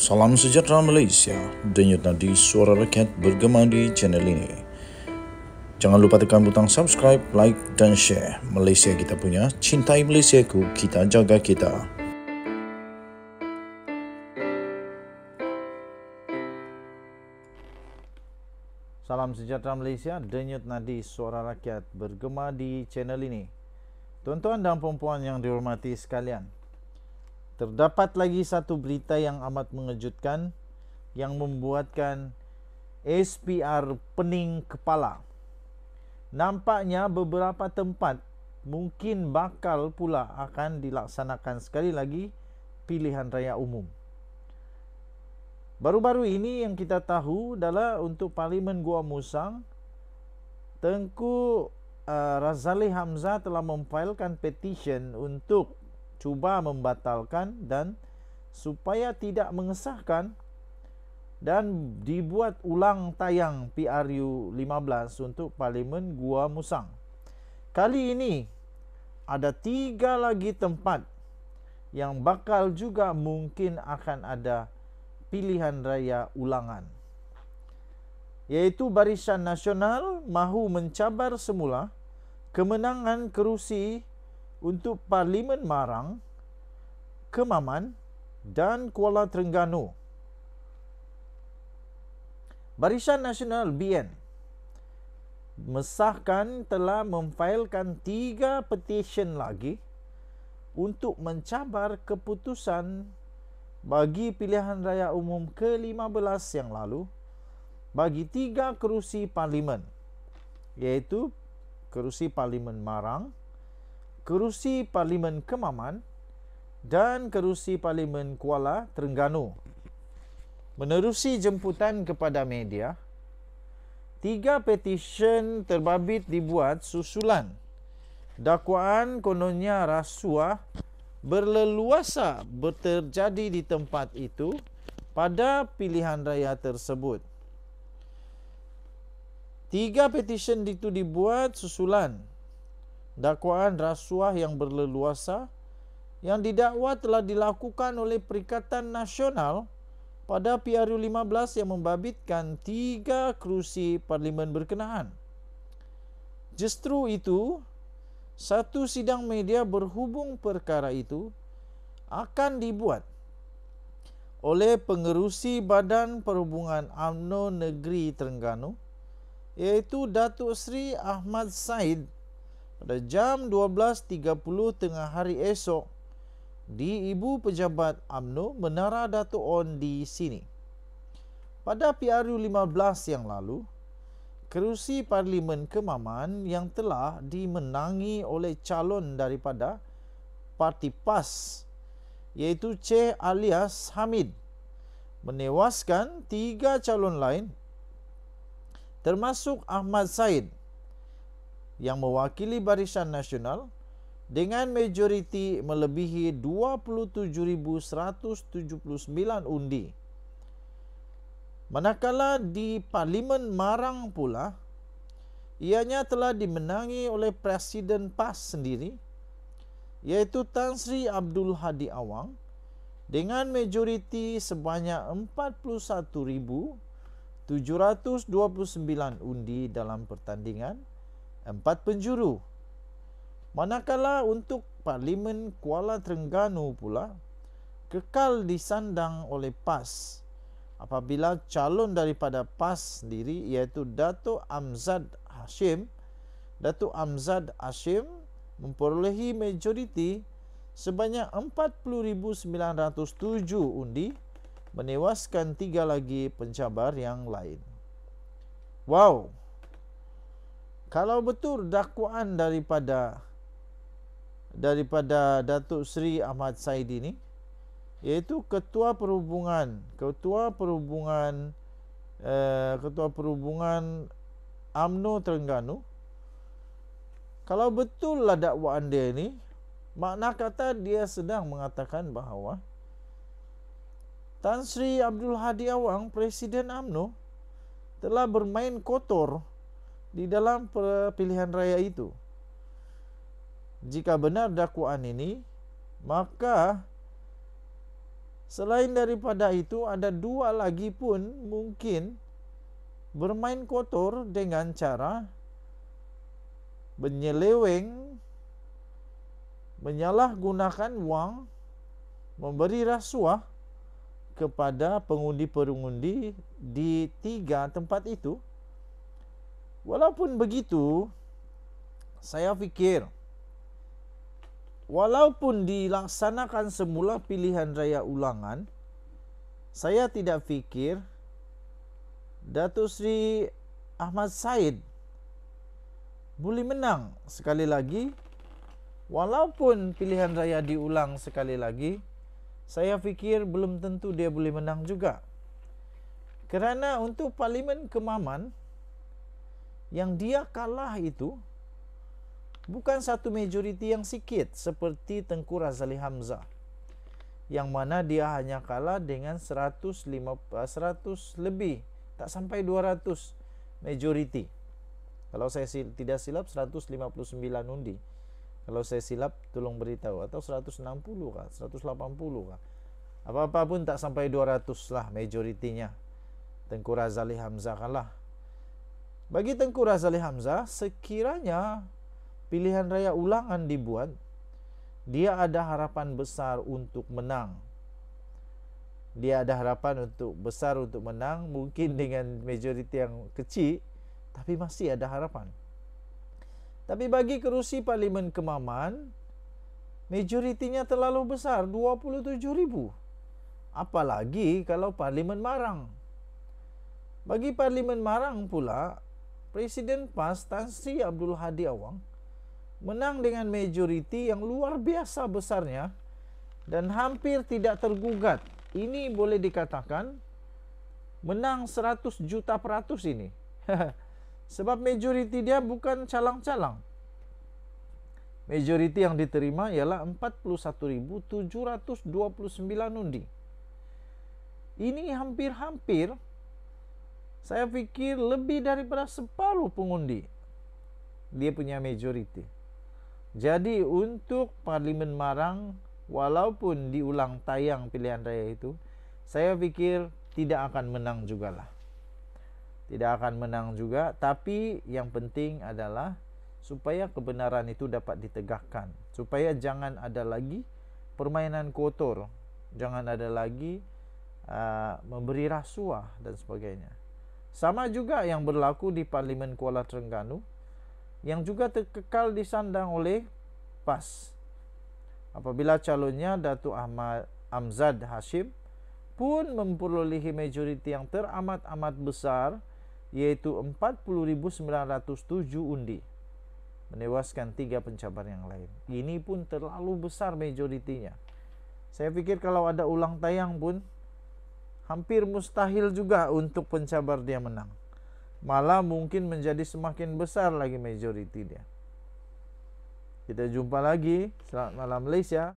Salam sejahtera Malaysia. Denyut nadi suara rakyat bergema di channel ini. Jangan lupa tekan butang subscribe, like dan share. Malaysia kita punya, cintai Malaysia ku, kita jaga kita. Salam sejahtera Malaysia, denyut nadi suara rakyat bergema di channel ini. Tuan-tuan dan puan yang dihormati sekalian, Terdapat lagi satu berita yang amat mengejutkan yang membuatkan SPR pening kepala. Nampaknya beberapa tempat mungkin bakal pula akan dilaksanakan sekali lagi pilihan raya umum. Baru-baru ini yang kita tahu adalah untuk Parlimen Gua Musang, Tengku uh, Razali Hamzah telah memfailkan petisyen untuk cuba membatalkan dan supaya tidak mengesahkan dan dibuat ulang tayang PRU 15 untuk Parlimen Gua Musang. Kali ini ada tiga lagi tempat yang bakal juga mungkin akan ada pilihan raya ulangan. yaitu Barisan Nasional mahu mencabar semula kemenangan kerusi untuk Parlimen Marang, Kemaman dan Kuala Terengganu. Barisan Nasional BN mesahkan telah memfailkan tiga petisyen lagi untuk mencabar keputusan bagi pilihan raya umum ke-15 yang lalu bagi tiga kerusi parlimen iaitu kerusi parlimen Marang, kerusi Parlimen Kemaman dan kerusi Parlimen Kuala Terengganu. Menerusi jemputan kepada media, tiga petisyen terbabit dibuat susulan. Dakwaan kononnya rasuah berleluasa berterjadi di tempat itu pada pilihan raya tersebut. Tiga petisyen itu dibuat susulan dakwaan rasuah yang berleluasa yang didakwa telah dilakukan oleh Perikatan Nasional pada PRU 15 yang membabitkan tiga kerusi Parlimen berkenaan. Justru itu, satu sidang media berhubung perkara itu akan dibuat oleh pengerusi Badan Perhubungan UMNO Negeri Terengganu iaitu Datuk Seri Ahmad Said pada jam 12.30 tengah hari esok di Ibu Pejabat UMNO Menara Datuk On di sini. Pada PRU 15 yang lalu, kerusi Parlimen Kemaman yang telah dimenangi oleh calon daripada Parti PAS iaitu Cheh alias Hamid menewaskan tiga calon lain termasuk Ahmad Said yang mewakili barisan nasional dengan majoriti melebihi 27,179 undi. Manakala di Parlimen Marang pula, ianya telah dimenangi oleh Presiden PAS sendiri iaitu Tan Sri Abdul Hadi Awang dengan majoriti sebanyak 41,729 undi dalam pertandingan empat penjuru. Manakala untuk Parlimen Kuala Terengganu pula kekal disandang oleh PAS apabila calon daripada PAS sendiri iaitu Dato Amzad Hashim Dato Amzad Hashim memperolehi majoriti sebanyak 40907 undi menewaskan tiga lagi pencabar yang lain. Wow, kalau betul dakwaan daripada daripada Datuk Seri Ahmad Saidi ni iaitu ketua perhubungan ketua perhubungan uh, ketua perhubungan AMNO Terengganu kalau betul lah dakwaan dia ni makna kata dia sedang mengatakan bahawa Tan Sri Abdul Hadi Awang Presiden AMNO telah bermain kotor di dalam pilihan raya itu. Jika benar dakwaan ini, maka selain daripada itu ada dua lagi pun mungkin bermain kotor dengan cara menyeleweng, menyalahgunakan wang, memberi rasuah kepada pengundi-pengundi di tiga tempat itu. Walaupun begitu, saya fikir walaupun dilaksanakan semula pilihan raya ulangan, saya tidak fikir Datuk Sri Ahmad Said boleh menang sekali lagi walaupun pilihan raya diulang sekali lagi saya fikir belum tentu dia boleh menang juga kerana untuk parlimen kemaman yang dia kalah itu bukan satu majoriti yang sikit seperti Tengku Razali Hamzah yang mana dia hanya kalah dengan 150, 100 eh, lebih tak sampai 200 majoriti kalau saya tidak silap 159 undi kalau saya silap tolong beritahu atau 160 kah 180 kah apa-apa tak sampai 200 lah majoritinya Tengku Razali Hamzah kalah bagi Tengku Razali Hamzah, sekiranya pilihan raya ulangan dibuat, dia ada harapan besar untuk menang. Dia ada harapan untuk besar untuk menang mungkin dengan majoriti yang kecil tapi masih ada harapan. Tapi bagi kerusi Parlimen Kemaman, majoritinya terlalu besar, 27,000. Apalagi kalau Parlimen Marang. Bagi Parlimen Marang pula, Presiden PAS Tan Sri Abdul Hadi Awang menang dengan majoriti yang luar biasa besarnya dan hampir tidak tergugat. Ini boleh dikatakan menang 100 juta peratus ini. Sebab majoriti dia bukan calang-calang. Majoriti yang diterima ialah 41,729 undi. Ini hampir-hampir saya fikir lebih daripada separuh pengundi dia punya majoriti. Jadi untuk Parlimen Marang walaupun diulang tayang pilihan raya itu, saya fikir tidak akan menang juga lah. Tidak akan menang juga, tapi yang penting adalah supaya kebenaran itu dapat ditegakkan, supaya jangan ada lagi permainan kotor, jangan ada lagi uh, memberi rasuah dan sebagainya. Sama juga yang berlaku di Parlimen Kuala Terengganu yang juga terkekal disandang oleh PAS. Apabila calonnya Datuk Ahmad Amzad Hashim pun memperolehi majoriti yang teramat-amat besar iaitu 40,907 undi menewaskan tiga pencabar yang lain. Ini pun terlalu besar majoritinya. Saya fikir kalau ada ulang tayang pun hampir mustahil juga untuk pencabar dia menang. Malah mungkin menjadi semakin besar lagi majoriti dia. Kita jumpa lagi. Selamat malam Malaysia.